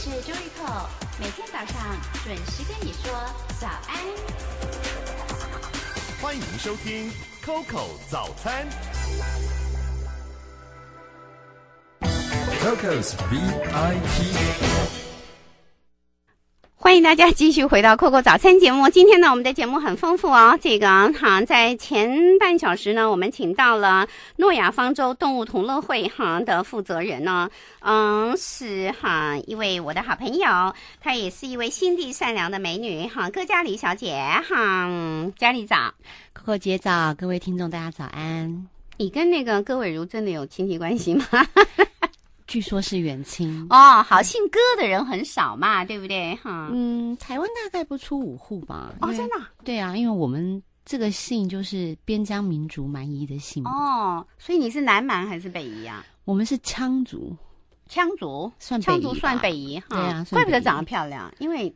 我是周立扣，每天早上准时跟你说早安。欢迎收听 Coco 早餐，Coco's VIP。欢迎大家继续回到酷酷早餐节目。今天呢，我们的节目很丰富哦。这个哈，在前半小时呢，我们请到了诺亚方舟动物同乐会哈的负责人呢，嗯，是哈一位我的好朋友，她也是一位心地善良的美女哈，戈嘉里小姐哈，家里早，酷酷姐早，各位听众大家早安。你跟那个戈伟如真的有亲戚关系吗？据说，是远亲哦。好，姓哥的人很少嘛，对不对？哈，嗯，台湾大概不出五户吧。哦，真的。对啊，因为我们这个姓就是边疆民族蛮夷的姓。哦，所以你是南蛮还是北夷啊？我们是羌族。羌族算羌族算北夷哈？对啊，怪不得长得漂亮，因为。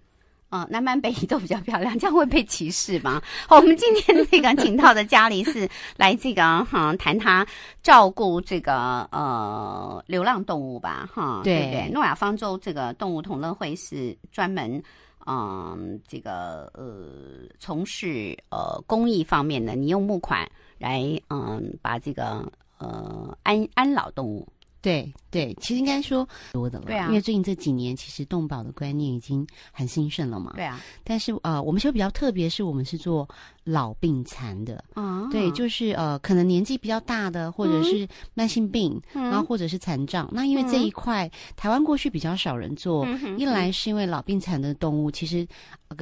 嗯，南蛮北夷都比较漂亮，这样会被歧视吗？好，我们今天这个请到的嘉玲是来这个哈谈他照顾这个呃流浪动物吧哈，对不对？诺亚方舟这个动物同乐会是专门嗯这个呃从事呃公益方面的，你用募款来嗯把这个呃安安老动物。对对，其实应该说多的了，因为最近这几年，其实动保的观念已经很兴盛了嘛。对啊，但是呃，我们说比较特别，是我们是做。老病残的，对，就是呃，可能年纪比较大的，或者是慢性病，然后或者是残障。那因为这一块，台湾过去比较少人做，一来是因为老病残的动物，其实，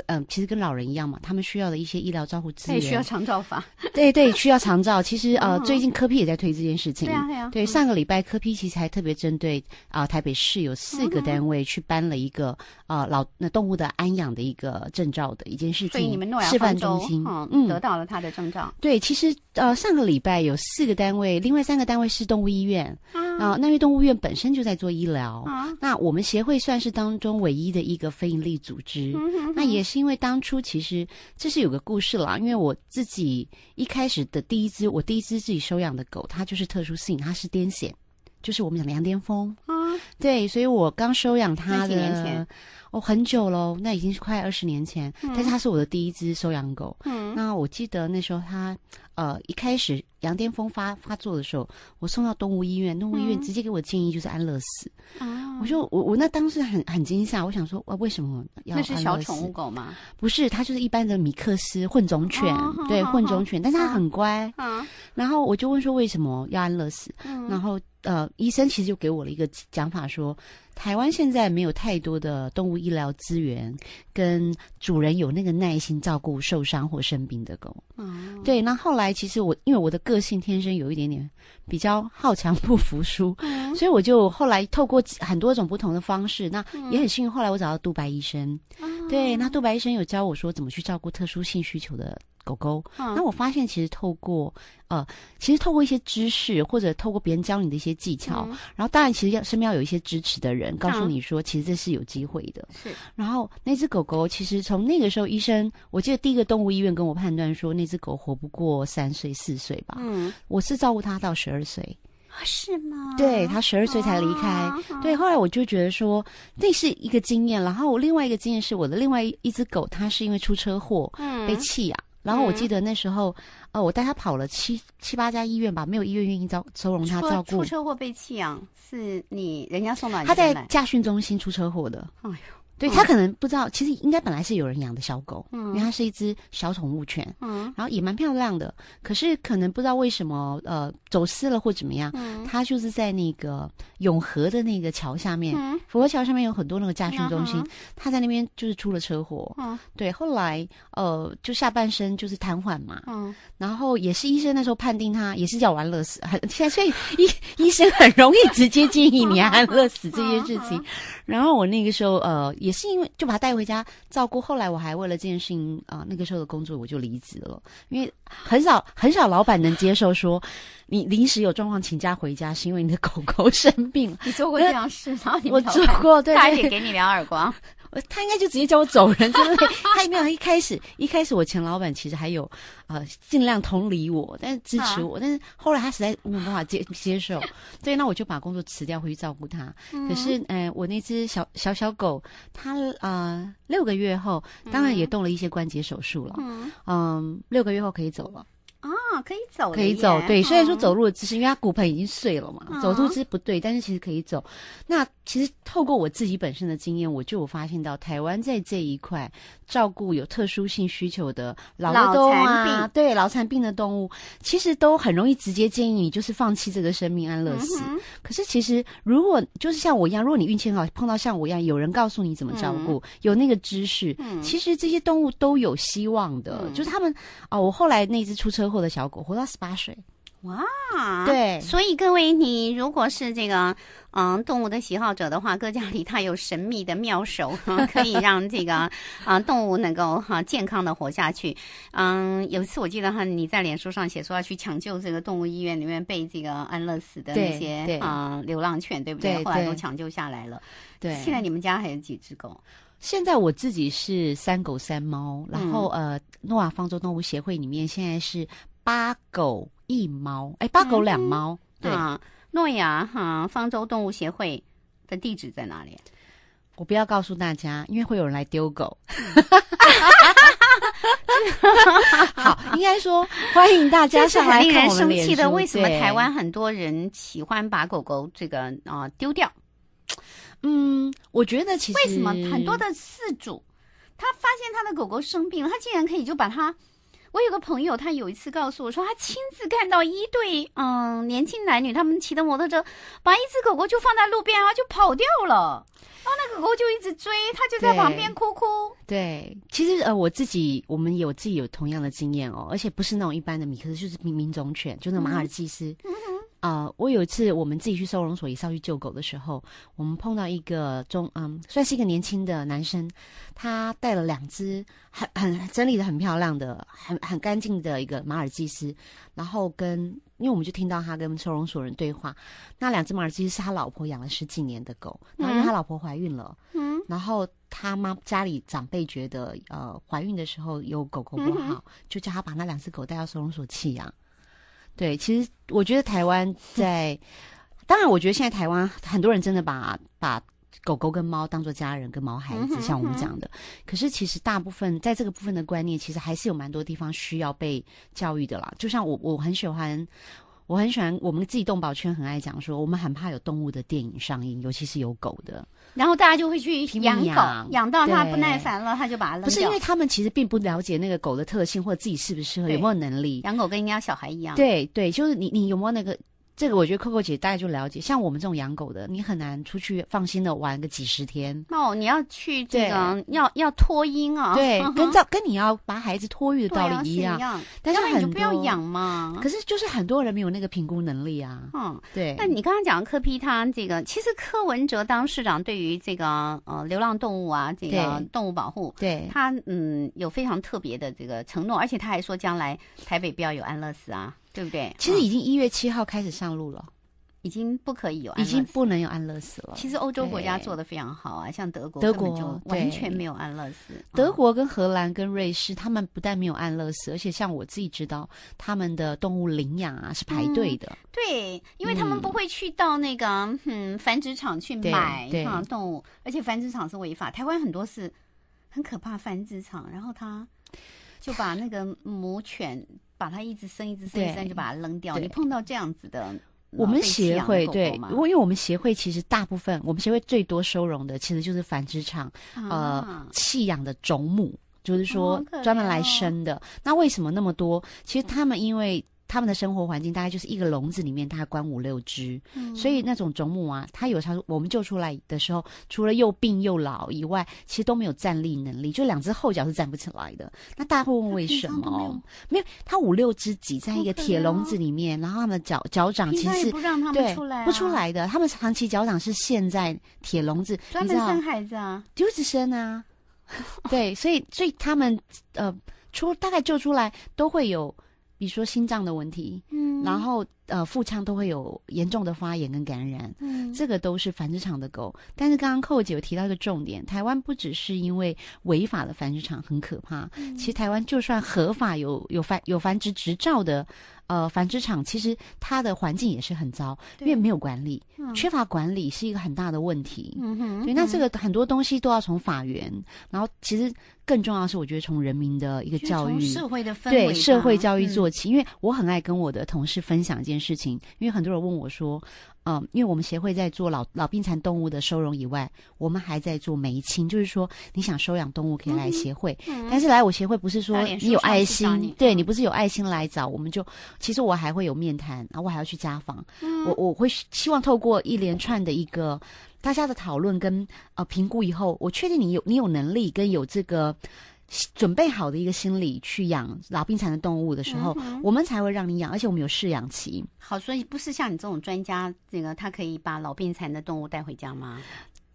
嗯，其实跟老人一样嘛，他们需要的一些医疗照护资源，需要长照法，对对，需要长照。其实呃，最近科批也在推这件事情，对上个礼拜科批其实还特别针对啊，台北市有四个单位去颁了一个啊老那动物的安养的一个证照的一件事情，所以你们嗯，得到了他的症状。对，其实呃，上个礼拜有四个单位，另外三个单位是动物医院啊。那因为动物医院本身就在做医疗，那我们协会算是当中唯一的一个非营利组织。那也是因为当初其实这是有个故事啦，因为我自己一开始的第一只，我第一只自己收养的狗，它就是特殊性，它是癫痫。就是我们讲的羊癫疯啊，对，所以我刚收养年的，哦，很久喽，那已经是快二十年前，但是它是我的第一只收养狗，那我记得那时候它呃，一开始羊癫疯发发作的时候，我送到动物医院，动物医院直接给我建议就是安乐死。啊，我说我我那当时很很惊吓，我想说哇，为什么要？那是小宠物狗吗？不是，它就是一般的米克斯混种犬，对，混种犬，但它很乖。啊，然后我就问说为什么要安乐死？然后呃，医生其实就给我了一个讲法说。台湾现在没有太多的动物医疗资源，跟主人有那个耐心照顾受伤或生病的狗。对，那后来其实我因为我的个性天生有一点点比较好强不服输，所以我就后来透过很多种不同的方式，那也很幸运后来我找到杜白医生。对，那杜白医生有教我说怎么去照顾特殊性需求的。狗狗，那我发现其实透过呃，其实透过一些知识或者透过别人教你的一些技巧，然后当然其实要身边要有一些支持的人，告诉你说其实这是有机会的。是，然后那只狗狗其实从那个时候，医生我记得第一个动物医院跟我判断说那只狗活不过三岁四岁吧。嗯，我是照顾它到十二岁。啊，是吗？对，它十二岁才离开。对，后来我就觉得说那是一个经验。然后我另外一个经验是我的另外一只狗，它是因为出车祸，嗯，被弃养。然后我记得那时候，呃，我带他跑了七七八家医院吧，没有医院愿意招收容他照顾。出车祸被弃养，是你人家送到他在驾训中心出车祸的。哎呦。对他可能不知道，其实应该本来是有人养的小狗，嗯，因为它是一只小宠物犬，嗯，然后也蛮漂亮的。可是可能不知道为什么呃走私了或怎么样，嗯，它就是在那个永和的那个桥下面，嗯，佛桥上面有很多那个家训中心，它在那边就是出了车祸。嗯，对，后来呃就下半身就是瘫痪嘛，嗯，然后也是医生那时候判定它也是叫玩乐死，很所以医医生很容易直接建议你安乐死这件事情。然后我那个时候呃也。也是因为就把他带回家照顾，后来我还为了这件事情啊，那个时候的工作我就离职了，因为很少很少老板能接受说，你临时有状况请假回家是因为你的狗狗生病。你做过这样事吗？我做过，对，还 得给你两耳光。他应该就直接叫我走人，对不对？他也没有一开始，一开始我前老板其实还有，呃，尽量同理我，但是支持我。但是后来他实在没有办法接接受，对，那我就把工作辞掉回去照顾他。可是，呃，我那只小小小狗，它呃六个月后当然也动了一些关节手术了。嗯，六个月后可以走了。啊，可以走，可以走，对。虽然说走路的姿势，因为他骨盆已经碎了嘛，走路姿势不对，但是其实可以走。那其实透过我自己本身的经验，我就有发现到，台湾在这一块照顾有特殊性需求的老残病，对老残病的动物，其实都很容易直接建议你就是放弃这个生命安乐死。可是其实如果就是像我一样，如果你运气很好碰到像我一样有人告诉你怎么照顾，有那个知识，其实这些动物都有希望的，就是他们哦，我后来那只出车。后的小狗活到十八岁，哇！对，所以各位，你如果是这个嗯动物的喜好者的话，哥家里他有神秘的妙手，可以让这个嗯 动物能够哈健康的活下去。嗯，有一次我记得哈，你在脸书上写说要去抢救这个动物医院里面被这个安乐死的那些啊流浪犬，对不对？后来都抢救下来了。对，现在你们家还有几只狗？现在我自己是三狗三猫，然后呃，诺亚方舟动物协会里面现在是八狗一猫，哎，八狗两猫。对，诺亚哈方舟动物协会的地址在哪里？我不要告诉大家，因为会有人来丢狗。好，应该说欢迎大家上来。看是很令人生气的，为什么台湾很多人喜欢把狗狗这个啊丢掉？嗯，我觉得其实为什么很多的饲主，他发现他的狗狗生病了，他竟然可以就把它。我有个朋友，他有一次告诉我说，他亲自看到一对嗯年轻男女，他们骑的摩托车，把一只狗狗就放在路边，然后就跑掉了。然后那狗狗就一直追，它就在旁边哭哭。对，其实呃我自己，我们有自己有同样的经验哦，而且不是那种一般的米克斯，就是品品种犬，就那马尔济斯。啊，我有一次我们自己去收容所，也上去救狗的时候，我们碰到一个中，嗯，算是一个年轻的男生，他带了两只很很整理的很漂亮的、很很干净的一个马尔济斯，然后跟，因为我们就听到他跟收容所人对话，那两只马尔济斯是他老婆养了十几年的狗，然后他老婆怀孕了，然后他妈家里长辈觉得，呃，怀孕的时候有狗狗不好，就叫他把那两只狗带到收容所弃养。对，其实我觉得台湾在，当然，我觉得现在台湾很多人真的把把狗狗跟猫当做家人跟毛孩子，像我们讲的。可是，其实大部分在这个部分的观念，其实还是有蛮多地方需要被教育的啦。就像我，我很喜欢。我很喜欢我们自己动保圈很爱讲说，我们很怕有动物的电影上映，尤其是有狗的。然后大家就会去养狗，养到它不耐烦了，他就把它扔掉。不是因为他们其实并不了解那个狗的特性，或者自己适不适合，有没有能力养狗，跟养小孩一样。对对，就是你，你有没有那个？这个我觉得，扣扣姐大家就了解。像我们这种养狗的，你很难出去放心的玩个几十天。哦，你要去这个，要要托婴啊。对，跟 照跟你要把孩子托育的道理一样。是不然你就不要养嘛。可是就是很多人没有那个评估能力啊。嗯，对。那你刚刚讲的柯皮他这个，其实柯文哲当市长对于这个呃流浪动物啊，这个动物保护，对他嗯有非常特别的这个承诺，而且他还说将来台北不要有安乐死啊。对不对？其实已经一月七号开始上路了，已经不可以有，已经不能有安乐死了。其实欧洲国家做的非常好啊，像德国，德国完全没有安乐死。德国跟荷兰跟瑞士，他们不但没有安乐死，而且像我自己知道，他们的动物领养啊是排队的。对，因为他们不会去到那个嗯繁殖场去买哈动物，而且繁殖场是违法。台湾很多是，很可怕繁殖场，然后他就把那个母犬。把它一直生，一直生，一直生，就把它扔掉。你碰到这样子的，我们协会对，因为我们协会其实大部分，我们协会最多收容的其实就是繁殖场，呃，弃养的种母，就是说专门来生的。那为什么那么多？其实他们因为。他们的生活环境大概就是一个笼子里面，大概关五六只。嗯，所以那种种母啊，它有候我们救出来的时候，除了又病又老以外，其实都没有站立能力，就两只后脚是站不起来的。那大家会问为什么？没有，它五六只挤在一个铁笼子里面，然后它们脚脚掌其实对不出来的，它们长期脚掌是陷在铁笼子，专门生孩子啊，就是生啊，对，所以所以他们呃，出大概救出来都会有。比如说心脏的问题，嗯，然后。呃，腹腔都会有严重的发炎跟感染，嗯，这个都是繁殖场的狗。但是刚刚寇姐有提到一个重点，台湾不只是因为违法的繁殖场很可怕，其实台湾就算合法有有繁有繁殖执照的，呃，繁殖场其实它的环境也是很糟，因为没有管理，缺乏管理是一个很大的问题。嗯哼，对，那这个很多东西都要从法源，然后其实更重要是，我觉得从人民的一个教育，社会的氛围，对社会教育做起。因为我很爱跟我的同事分享一件。事情，因为很多人问我说，嗯，因为我们协会在做老老病残动物的收容以外，我们还在做媒亲，就是说你想收养动物可以来协会，但是来我协会不是说你有爱心，对你不是有爱心来找，我们就其实我还会有面谈啊，我还要去家访，我我会希望透过一连串的一个大家的讨论跟呃评估以后，我确定你有你有能力跟有这个。准备好的一个心理去养老病残的动物的时候，我们才会让你养，而且我们有试养期。好，所以不是像你这种专家，这个他可以把老病残的动物带回家吗？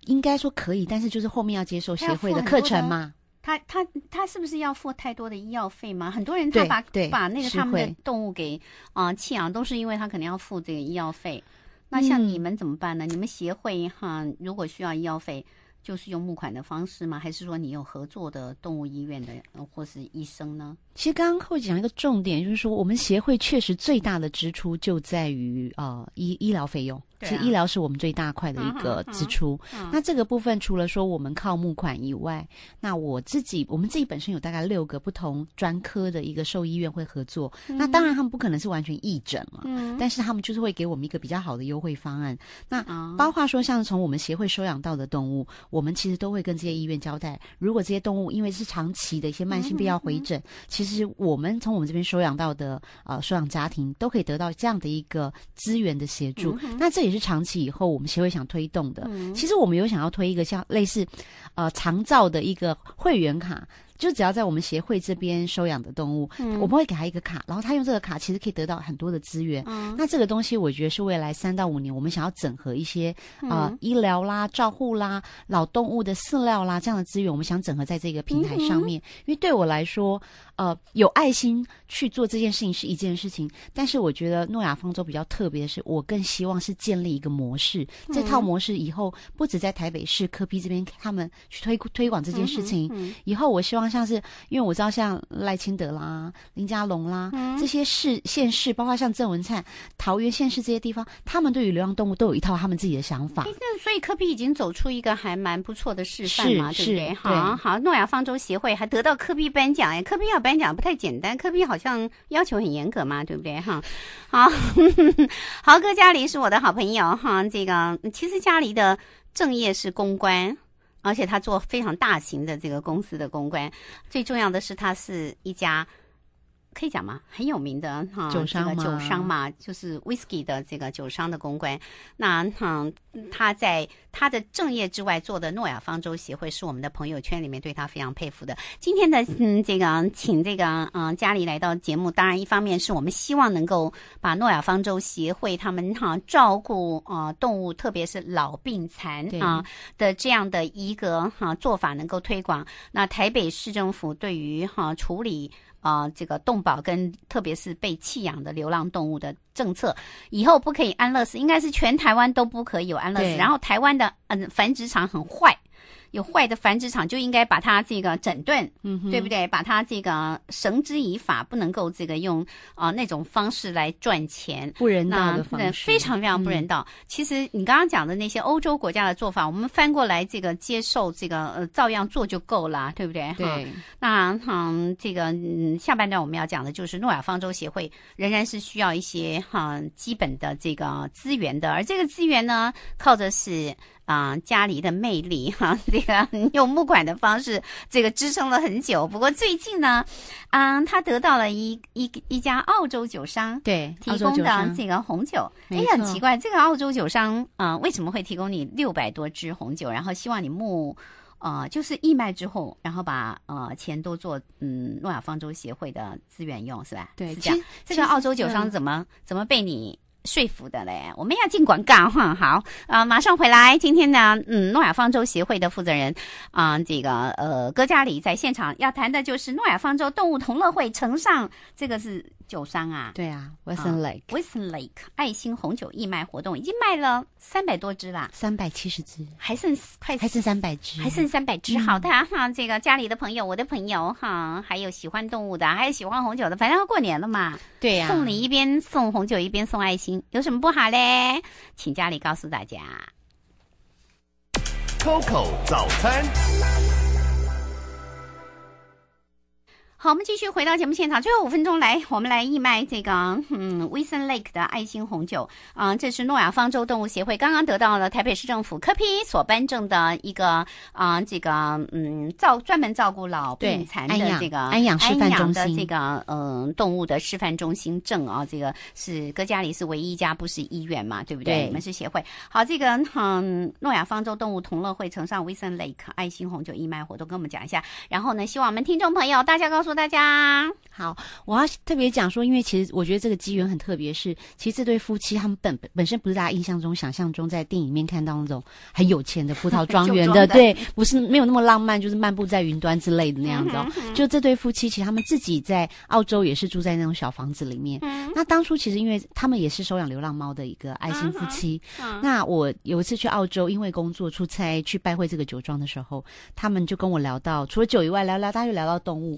应该说可以，但是就是后面要接受协会的课程嘛。他他他是不是要付太多的医药费吗？很多人他把把那个他们的动物给啊弃养，都是因为他肯定要付这个医药费。那像你们怎么办呢？你们协会哈，如果需要医药费。就是用募款的方式吗？还是说你有合作的动物医院的，或是医生呢？其实刚刚会讲一个重点，就是说我们协会确实最大的支出就在于呃医医疗费用，其实医疗是我们最大块的一个支出。那这个部分除了说我们靠募款以外，那我自己我们自己本身有大概六个不同专科的一个兽医院会合作。那当然他们不可能是完全义诊了，但是他们就是会给我们一个比较好的优惠方案。那包括说像从我们协会收养到的动物，我们其实都会跟这些医院交代，如果这些动物因为是长期的一些慢性病要回诊，其其实我们从我们这边收养到的呃收养家庭都可以得到这样的一个资源的协助，那这也是长期以后我们协会想推动的。其实我们有想要推一个像类似呃长照的一个会员卡，就只要在我们协会这边收养的动物，我们会给他一个卡，然后他用这个卡其实可以得到很多的资源。那这个东西我觉得是未来三到五年我们想要整合一些啊医疗啦、照护啦、老动物的饲料啦这样的资源，我们想整合在这个平台上面。因为对我来说。呃，有爱心去做这件事情是一件事情，但是我觉得诺亚方舟比较特别的是，我更希望是建立一个模式，这套模式以后不止在台北市、科比这边，他们去推推广这件事情。以后我希望像是，因为我知道像赖清德啦、林佳龙啦，这些市县市，包括像郑文灿、桃园县市这些地方，他们对于流浪动物都有一套他们自己的想法。那所以科比已经走出一个还蛮不错的示范嘛，对不对？好好，诺亚方舟协会还得到科比颁奖，哎，科比要。颁奖不太简单，科比好像要求很严格嘛，对不对哈？好，豪哥家里是我的好朋友哈。这个其实家里的正业是公关，而且他做非常大型的这个公司的公关。最重要的是，他是一家。可以讲吗？很有名的哈，这个酒商嘛，就是 Whisky 的这个酒商的公关。那哈，他在他的正业之外做的诺亚方舟协会，是我们的朋友圈里面对他非常佩服的。今天的嗯，这个请这个嗯，家里来到节目，当然一方面是我们希望能够把诺亚方舟协会他们哈照顾啊动物，特别是老病残啊的这样的一个哈做法能够推广。那台北市政府对于哈处理。啊，这个动保跟特别是被弃养的流浪动物的政策，以后不可以安乐死，应该是全台湾都不可以有安乐死。然后台湾的嗯繁殖场很坏。有坏的繁殖场就应该把它这个整顿，嗯，对不对？把它这个绳之以法，不能够这个用啊那种方式来赚钱，不人道的方式，非常非常不人道。其实你刚刚讲的那些欧洲国家的做法，我们翻过来这个接受这个呃，照样做就够了，对不对？对。那哈，这个嗯下半段我们要讲的就是诺亚方舟协会仍然是需要一些哈基本的这个资源的，而这个资源呢，靠的是。啊，家里的魅力哈，这个用木管的方式，这个支撑了很久。不过最近呢，嗯，他得到了一一一家澳洲酒商对提供的这个红酒。哎，很奇怪，这个澳洲酒商啊，为什么会提供你六百多支红酒？然后希望你木呃，就是义卖之后，然后把呃钱都做嗯诺亚方舟协会的资源用，是吧？对，这样这个澳洲酒商怎么怎么被你？说服的嘞，我们要进广告哈，好，啊，马上回来。今天呢，嗯，诺亚方舟协会的负责人啊，这个呃，戈加里在现场要谈的就是诺亚方舟动物同乐会呈上，这个是。酒商啊，对啊 w e s t l n l a k e w e s t l e Lake 爱心红酒义卖活动已经卖了三百多支啦，三百七十支，还剩快还剩三百支，还剩三百支。好的哈，这个家里的朋友，我的朋友哈，还有喜欢动物的，还有喜欢红酒的，反正要过年了嘛，对呀，送你一边送红酒一边送爱心，有什么不好嘞？请家里告诉大家。Coco 早餐。好，我们继续回到节目现场，最后五分钟来，我们来义卖这个嗯，Wilson Lake 的爱心红酒啊，这是诺亚方舟动物协会刚刚得到了台北市政府科批所颁证的一个啊，这个嗯，照专门照顾老病残的这个安养示养的这个嗯，动物的示范中心证啊，这个是哥嘉里是唯一一家不是医院嘛，对不对？我们是协会。好，这个嗯，诺亚方舟动物同乐会呈上 Wilson Lake 爱心红酒义卖活动，跟我们讲一下。然后呢，希望我们听众朋友大家告诉。大家好，我要特别讲说，因为其实我觉得这个机缘很特别，是其实这对夫妻他们本本身不是大家印象中、想象中在电影面看到那种很有钱的葡萄 庄园的，对，不是没有那么浪漫，就是漫步在云端之类的那样子哦。就这对夫妻，其实他们自己在澳洲也是住在那种小房子里面。那当初其实因为他们也是收养流浪猫的一个爱心夫妻，那我有一次去澳洲，因为工作出差去拜会这个酒庄的时候，他们就跟我聊到除了酒以外，聊聊大家又聊到动物。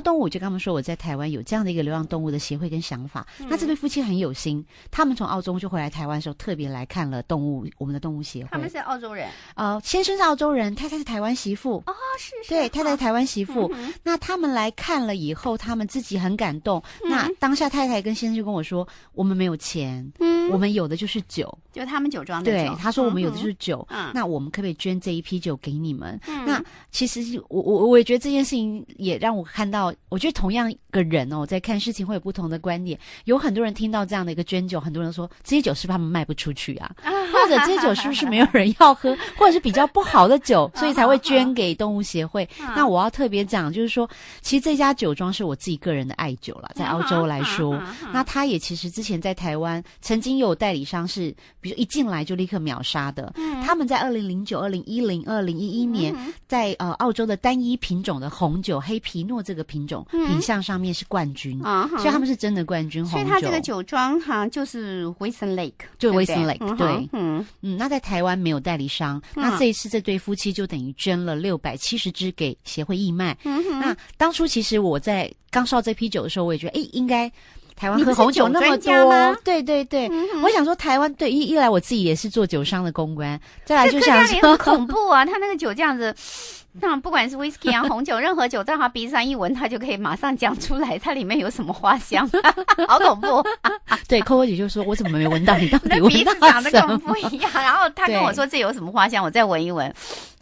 动物，我就跟他们说，我在台湾有这样的一个流浪动物的协会跟想法。那这对夫妻很有心，他们从澳洲就回来台湾的时候，特别来看了动物我们的动物协会。他们是澳洲人，呃，先生是澳洲人，太太是台湾媳妇。哦，是是。对，太太是台湾媳妇。那他们来看了以后，他们自己很感动。那当下太太跟先生就跟我说，我们没有钱，嗯，我们有的就是酒，就他们酒庄的酒。对，他说我们有的就是酒。嗯，那我们可不可以捐这一批酒给你们？嗯，那其实我我我也觉得这件事情也让我看到。我觉得同样一个人哦，在看事情会有不同的观点。有很多人听到这样的一个捐酒，很多人说这些酒是不是他们卖不出去啊？或者这些酒是不是没有人要喝？或者是比较不好的酒，所以才会捐给动物协会？那我要特别讲，就是说，其实这家酒庄是我自己个人的爱酒了，在澳洲来说，那他也其实之前在台湾曾经有代理商是，比如一进来就立刻秒杀的。他们在二零零九、二零一零、二零一一年，在呃澳洲的单一品种的红酒黑皮诺这个。品种品相上面是冠军，所以他们是真的冠军红酒。所以它这个酒庄哈，就是 Whiston Lake，就 Whiston Lake，对，嗯嗯。那在台湾没有代理商，那这一次这对夫妻就等于捐了六百七十支给协会义卖。那当初其实我在刚烧这批酒的时候，我也觉得哎，应该台湾喝红酒那么多，对对对，我想说台湾对，一来我自己也是做酒商的公关，再来就想说恐怖啊，他那个酒这样子。那 不管是威士忌啊、红酒，任何酒在他鼻子上一闻，他就可以马上讲出来它里面有什么花香，好恐怖。对，Coco 姐就说：“我怎么没闻到？你到底闻到什么？”鼻子长得跟我不一样。然后他跟我说：“这有什么花香？”我再闻一闻。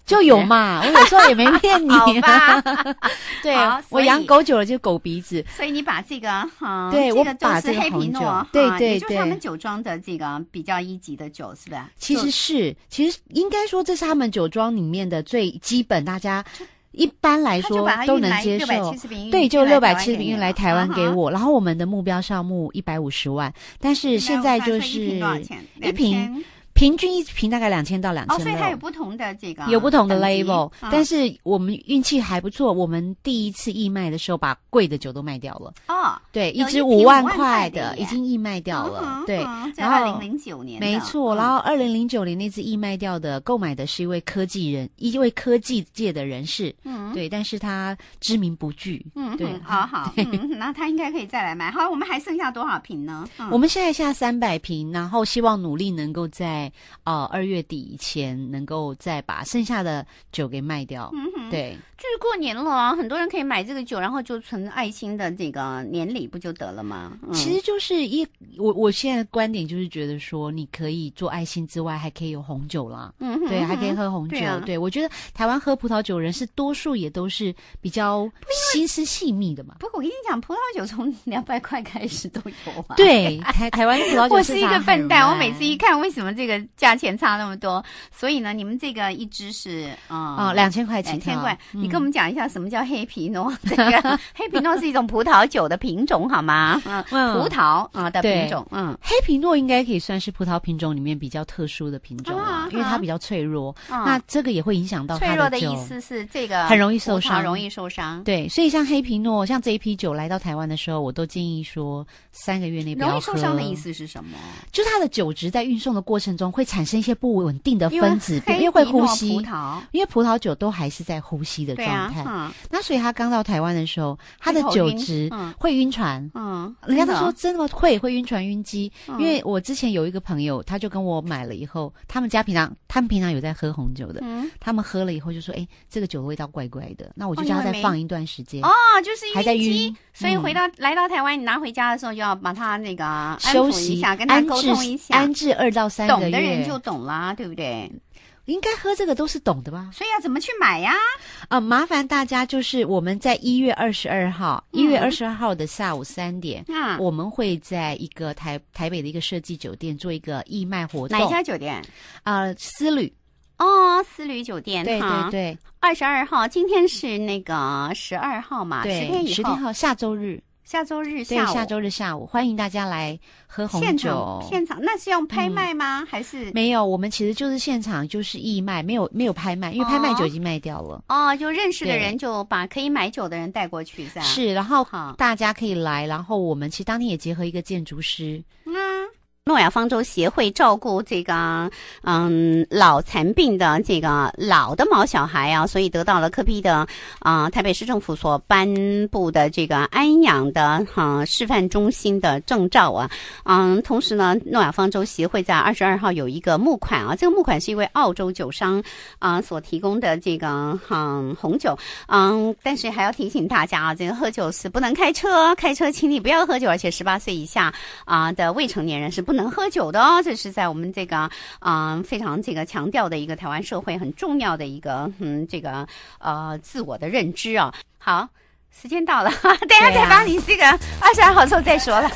就有嘛，我有时候也没骗你。吧，对我养狗久了就狗鼻子。所以你把这个，哈，对我把这个黑皮诺，对对对，就是他们酒庄的这个比较一级的酒，是吧？其实是，其实应该说这是他们酒庄里面的最基本，大家一般来说都能接受。对，就六百七十瓶运来台湾给我，然后我们的目标项目一百五十万，但是现在就是一瓶。平均一瓶大概两千到两千哦，所以它有不同的这个，有不同的 l a b e l 但是我们运气还不错，我们第一次义卖的时候把贵的酒都卖掉了。哦，对，一支五万块的已经义卖掉了。对，然后二零零九年，没错，然后二零零九年那次义卖掉的购买的是一位科技人，一位科技界的人士。嗯，对，但是他知名不具。嗯，对，好好，那他应该可以再来买。好，我们还剩下多少瓶呢？我们现在下三百瓶，然后希望努力能够在。哦，二月底以前能够再把剩下的酒给卖掉，对，就是过年了，很多人可以买这个酒，然后就存爱心的这个年礼，不就得了吗？其实就是一我，我现在的观点就是觉得说，你可以做爱心之外，还可以有红酒啦，嗯，对，还可以喝红酒。对，我觉得台湾喝葡萄酒人是多数也都是比较心思细密的嘛。不过我跟你讲，葡萄酒从两百块开始都有。对，台台湾葡萄 酒我是一个笨蛋，我每次一看为什么这个。价钱差那么多，所以呢，你们这个一只是啊，两千块钱，两千块。你跟我们讲一下什么叫黑皮诺？这 个黑皮诺是一种葡萄酒的品种，好吗？嗯嗯，葡萄啊的品种，嗯，黑皮诺应该可以算是葡萄品种里面比较特殊的品种，啊，因为它比较脆弱。那这个也会影响到脆弱的意思是这个很容易受伤，容易受伤。对，所以像黑皮诺，像这一批酒来到台湾的时候，我都建议说三个月内容易受伤的意思是什么？就是它的酒质在运送的过程中。会产生一些不稳定的分子，因为会呼吸，因为葡萄酒都还是在呼吸的状态。那所以他刚到台湾的时候，他的酒质会晕船。嗯，人家都说真的会会晕船晕机，因为我之前有一个朋友，他就跟我买了以后，他们家平常他们平常有在喝红酒的，他们喝了以后就说，哎，这个酒的味道怪怪的。那我就叫他再放一段时间哦，就是还在晕。所以回到来到台湾，你拿回家的时候就要把它那个休息一下，跟他沟通一下，安置二到三个的人就懂啦，对不对？应该喝这个都是懂的吧？所以要怎么去买呀？啊，麻烦大家，就是我们在一月二十二号，一月二十二号的下午三点啊，我们会在一个台台北的一个设计酒店做一个义卖活动。哪一家酒店？啊，思旅。哦，思旅酒店。对对对，二十二号，今天是那个十二号嘛？对，十天以后，下周日。下周日下午，下周日下午欢迎大家来喝红酒。现场，现场，那是用拍卖吗？还是没有？我们其实就是现场，就是义卖，没有没有拍卖，因为拍卖酒已经卖掉了。哦，就认识的人就把可以买酒的人带过去，是吧？是，然后大家可以来，然后我们其实当天也结合一个建筑师。诺亚方舟协会照顾这个嗯老残病的这个老的毛小孩啊，所以得到了科比的啊台北市政府所颁布的这个安养的哈示范中心的证照啊，嗯，同时呢，诺亚方舟协会在二十二号有一个募款啊，这个募款是一位澳洲酒商啊所提供的这个哈红酒，嗯，但是还要提醒大家啊，这个喝酒是不能开车，开车请你不要喝酒，而且十八岁以下啊的未成年人是不。能喝酒的哦，这是在我们这个啊非常这个强调的一个台湾社会很重要的一个嗯这个呃自我的认知啊。好，时间到了，等 下再把你这个二十二号之后再说了。